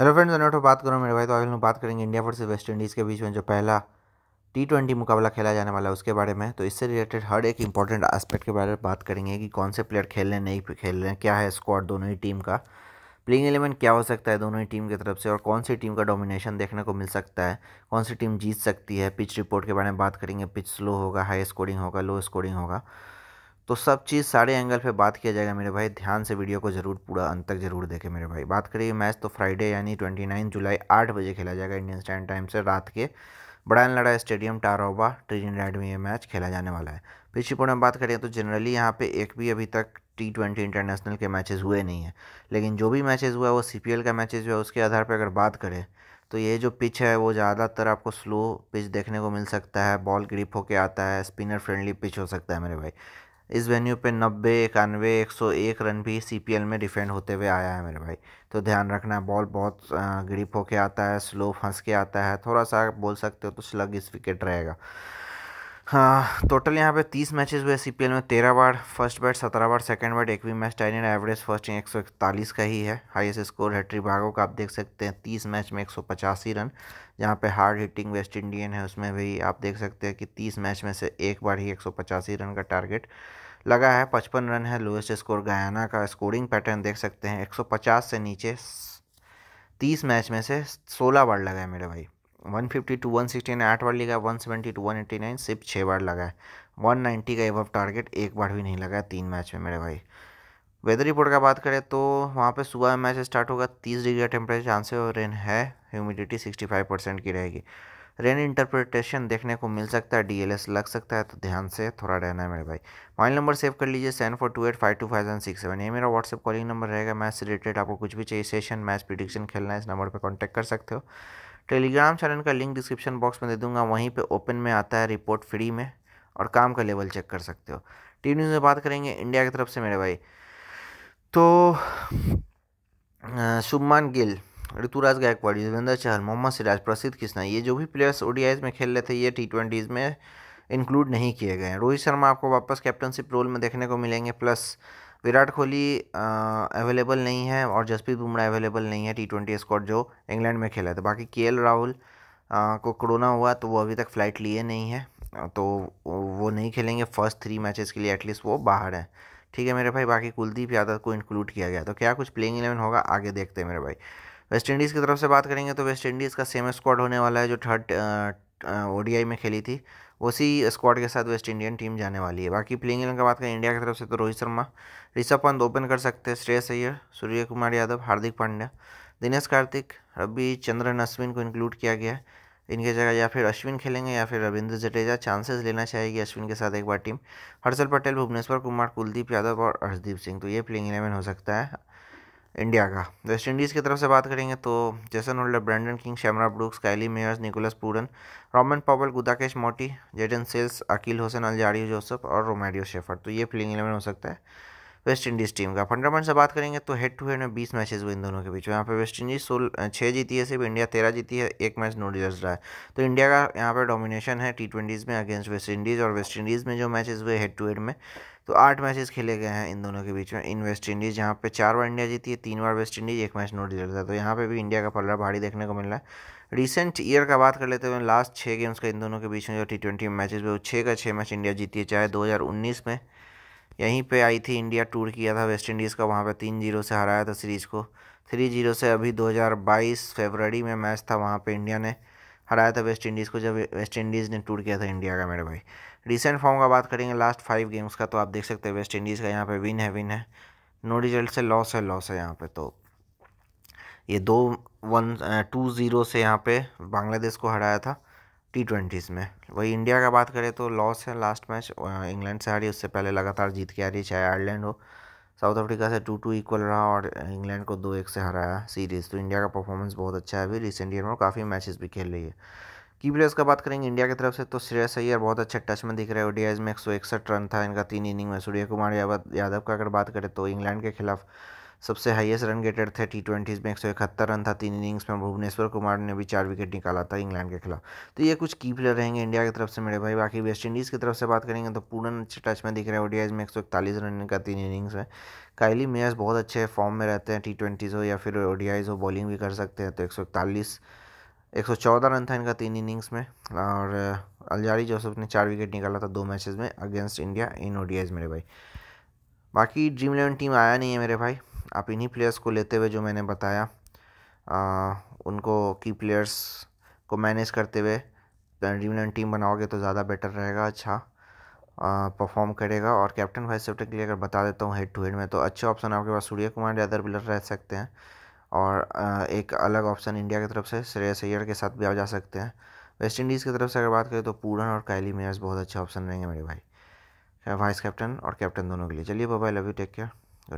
hello friends अनोटो बात करूँ मेरे भाई तो आज लोग बात करेंगे इंडिया वर्सेज वेस्ट इंडीज़ के बीच में जो पहला टी ट्वेंटी मुकाबला खेला जाने वाला है उसके बारे में तो इससे रिलेटेड हर एक इंपॉर्टेंट एस्पेक्ट के बारे में बात करेंगे कि कौन से प्लेयर खेल रहे हैं नहीं खेल रहे हैं क्या है स्क्वाड दोनों ही टीम का प्लेइंग एलिमेंट क्या हो सकता है दोनों ही टीम की तरफ से और कौन सी टीम का डोमिनेशन देखने को मिल सकता है कौन सी टीम जीत सकती है पिच रिपोर्ट के बारे में बात करेंगे पिच स्लो होगा हाई स्कोरिंग होगा लो स्कोरिंग होगा तो सब चीज़ सारे एंगल पे बात किया जाएगा मेरे भाई ध्यान से वीडियो को ज़रूर पूरा अंत तक जरूर देखें मेरे भाई बात करिए मैच तो फ्राइडे यानी ट्वेंटी नाइन जुलाई आठ बजे खेला जाएगा इंडियन स्टैंड टाइम से रात के बड़ान लड़ा स्टेडियम टारोबा ट्रिनिडाड में ये मैच खेला जाने वाला है पिछली पूर्ण बात करें तो जनरली यहाँ पे एक भी अभी तक टी ट्वेंटी इंटरनेशनल के मैचेस हुए नहीं हैं लेकिन जो भी मैचेस हुआ है वो सी का मैचेज हुआ है उसके आधार पर अगर बात करें तो ये जो पिच है वो ज़्यादातर आपको स्लो पिच देखने को मिल सकता है बॉल ग्रिप होके आता है स्पिनर फ्रेंडली पिच हो सकता है मेरे भाई इस वेन्यू पे नब्बे इक्यानवे एक सौ एक रन भी सी में डिफेंड होते हुए आया है मेरे भाई तो ध्यान रखना बॉल बहुत ग्रिप होके आता है स्लो फंस के आता है थोड़ा सा बोल सकते हो तो स्लग इस विकेट रहेगा हाँ टोटल यहाँ पे तीस मैचेस हुए एल में तेरह बार फर्स्ट बैट सत्रह बार सेकंड बैट एक भी मैच टाइन एवरेज फर्स्ट एक सौ इकतालीस का ही है हाईएस्ट स्कोर है ट्रिभागो का आप देख सकते हैं तीस मैच में एक सौ पचासी रन जहाँ पे हार्ड हिटिंग वेस्ट इंडियन है उसमें भी आप देख सकते हैं कि तीस मैच में से एक बार ही एक सौ पचासी रन का टारगेट लगा है पचपन रन है लोएस्ट स्कोर गायाना का स्कोरिंग पैटर्न देख सकते हैं एक से नीचे तीस मैच में से सोलह बार लगा है मेरे भाई फिफ्टी टू 169 आठ बार लिखा है सेवेंटी टू वन नाइन सिर्फ छः बार लगा है नाइन्टी का एवब टारगेट एक बार भी नहीं लगा है तीन मैच में मेरे भाई वेदर रिपोर्ट का बात करें तो वहाँ पे सुबह मैच स्टार्ट होगा तीस डिग्री का टेम्परेचर चांसेस और रेन है ह्यूमिडिटी सिक्सटी फाइव परसेंट की रहेगी रेन इंटरप्रिटेशन देखने को मिल सकता है डीएलएस लग सकता है तो ध्यान से थोड़ा रहना है मेरे भाई मोबाइल नंबर सेव कर लीजिए seven four two eight five two five seven six seven ये मेरा व्हाट्सअप कॉलिंग नंबर रहेगा मैच से रिलेटेड आपको कुछ भी चाहिए सेशन मैच प्रिडिक्शन खेलना है इस नंबर पर कॉन्टैक्ट कर सकते हो टेलीग्राम चैनल का लिंक डिस्क्रिप्शन बॉक्स में दे दूंगा वहीं पर ओपन में आता है रिपोर्ट फ्री में और काम का लेवल चेक कर सकते हो टी न्यूज़ में बात करेंगे इंडिया की तरफ से मेरे भाई तो शुभमान गिल ऋतुराज गायकवाड़ युजवेंद्र चहल मोहम्मद सिराज प्रसिद्ध कृष्णा ये जो भी प्लेयर्स ओडीआई में खेल रहे थे ये टी ट्वेंटीज़ में इंक्लूड नहीं किए गए हैं रोहित शर्मा आपको वापस कैप्टनशिप रोल में देखने को मिलेंगे प्लस विराट कोहली अवेलेबल नहीं है और जसप्रीत बुमराह अवेलेबल नहीं है टी ट्वेंटी स्कॉट जो इंग्लैंड में खेला था बाकी के राहुल को कोरोना हुआ तो वो अभी तक फ़्लाइट लिए नहीं है तो वो नहीं खेलेंगे फर्स्ट थ्री मैचेस के लिए एटलीस्ट वो बाहर हैं ठीक है मेरे भाई बाकी कुलदीप यादव को इंक्लूड किया गया तो क्या कुछ प्लेइंग इलेवन होगा आगे देखते हैं मेरे भाई वेस्ट इंडीज़ की तरफ से बात करेंगे तो वेस्ट इंडीज़ का सेम स्क्वाड होने वाला है जो थर्ड ओडीआई में खेली थी उसी स्क्वाड के साथ वेस्ट इंडियन टीम जाने वाली है बाकी प्लेइंग इलेवन का बात करें इंडिया की तरफ से तो रोहित शर्मा ऋषभ पंत ओपन कर सकते हैं श्रेयस अय्यर सूर्य कुमार यादव हार्दिक पांड्या दिनेश कार्तिक रवि चंद्रन अश्विन को इंक्लूड किया गया है इनके जगह या फिर अश्विन खेलेंगे या फिर रविंद्र जडेजा चांसेस लेना चाहेगी अश्विन के साथ एक बार टीम हर्षल पटेल भुवनेश्वर कुमार कुलदीप यादव और हरदीप सिंह तो ये प्लेइंग इलेवन हो सकता है इंडिया का वेस्ट इंडीज़ की तरफ से बात करेंगे तो Jason Holder Brandon King Shamarh Brooks Kyle Mayers Nicholas Pooran Rovman Powell Gudakesh Motie Jayden Seales Akeal Hosein Alzarri Joseph और रोमेडियो शेफर तो ये फिलिंग इलेवन हो सकता है वेस्ट इंडीज़ टीम का फंडामेंट से बात करेंगे तो हेड टू हेड में बीस मैचेज हुए इन दोनों के बीच में यहाँ पर वेस्ट इंडीज़ सोल छः जीती है सिर्फ इंडिया तेरह जीती है एक मैच नो रिजल्ट रहा है तो इंडिया का यहाँ पर डोमिनेशन है टी ट्वेंटीज़ में अगेंस्ट वेस्ट इंडीज़ और वेस्ट इंडीज़ में जो मैचेज हुए हेड टू हेड में तो आठ मैचेस खेले गए हैं इन दोनों के बीच में इन वेस्ट इंडीज़ यहाँ पे चार बार इंडिया जीती है तीन बार वेस्ट इंडीज़ एक मैच नो रिजल्ट था तो यहाँ पे भी इंडिया का पलड़ा भारी देखने को मिल रहा है रिसेंट ईयर का बात कर लेते हैं लास्ट छः गेम्स का इन दोनों के बीच में जो टी ट्वेंटी मैचेज हुए छः का छः मैच इंडिया जीती है चाहे दो में यहीं पे आई थी इंडिया टूर किया था वेस्ट इंडीज़ का वहाँ पे तीन जीरो से हराया था सीरीज़ को थ्री जीरो से अभी 2022 फरवरी में मैच था वहाँ पे इंडिया ने हराया था वेस्ट इंडीज़ को जब वेस्ट इंडीज़ ने टूर किया था इंडिया का मेरे भाई रिसेंट फॉर्म का बात करेंगे लास्ट फाइव गेम्स का तो आप देख सकते हैं वेस्ट इंडीज़ का यहाँ पर विन है विन है नो रिजल्ट से लॉस है लॉस है यहाँ पर तो ये दो वन टू ज़ीरो से यहाँ पर बांग्लादेश को हराया था टी ट्वेंटीज़ में वही इंडिया का बात करें तो लॉस है लास्ट मैच इंग्लैंड से हारी उससे पहले लगातार जीत के आ रही चाहे आयरलैंड हो साउथ अफ्रीका से टू टू इक्वल रहा और इंग्लैंड को दो एक से हराया सीरीज़ तो इंडिया का परफॉर्मेंस बहुत अच्छा है अभी रिसेंट ईयर में काफ़ी मैचेस भी खेल रही है की प्लेयर्स का बात करेंगे इंडिया की तरफ से तो श्रेयस अय्यर बहुत अच्छे टच में दिख रहे हैं ओडियाज में एक सौ रन था इनका तीन इनिंग में सूर्य कुमार यादव का अगर बात करें तो इंग्लैंड के खिलाफ सबसे हाईएस्ट रन गेटर थे टी ट्वेंटीज़ में एक सौ इकहत्तर रन था तीन इनिंग्स में भुवनेश्वर कुमार ने भी चार विकेट निकाला था इंग्लैंड के खिलाफ तो ये कुछ की प्लेयर रहेंगे इंडिया की तरफ से मेरे भाई बाकी वेस्ट इंडीज़ की तरफ से बात करेंगे तो पूर्ण अच्छे टच में दिख रहे हैं ओडियाज में एक सौ इकतालीस रन का तीन इनिंग्स में कायली मेयर्स बहुत अच्छे फॉर्म में रहते हैं टी ट्वेंटीज़ हो या फिर ओडियाइज हो बॉलिंग भी कर सकते हैं तो एक सौ इकतालीस एक सौ चौदह रन था इनका तीन इनिंग्स में और अलजारी जोसफ ने चार विकेट निकाला था दो मैचेस में अगेंस्ट इंडिया इन ओडियाइज मेरे भाई बाकी ड्रीम इलेवन टीम आया नहीं है मेरे भाई आप इन्हीं प्लेयर्स को लेते हुए जो मैंने बताया आ, उनको की प्लेयर्स को मैनेज करते हुए रीमिलन टीम बनाओगे तो ज़्यादा बेटर रहेगा अच्छा परफॉर्म करेगा और कैप्टन वाइस कैप्टन के लिए अगर बता देता हूँ हेड टू हेड में तो अच्छे ऑप्शन आपके पास सूर्य कुमार यादव बिलर रह सकते हैं और आ, एक अलग ऑप्शन इंडिया की तरफ से श्रेयस सैयर के साथ भी आ जा सकते हैं वेस्ट इंडीज़ की तरफ से अगर बात करें तो पूरन और कैली मेयर्स बहुत अच्छे ऑप्शन रहेंगे मेरे भाई वाइस कैप्टन और कैप्टन दोनों के लिए चलिए bye love you take care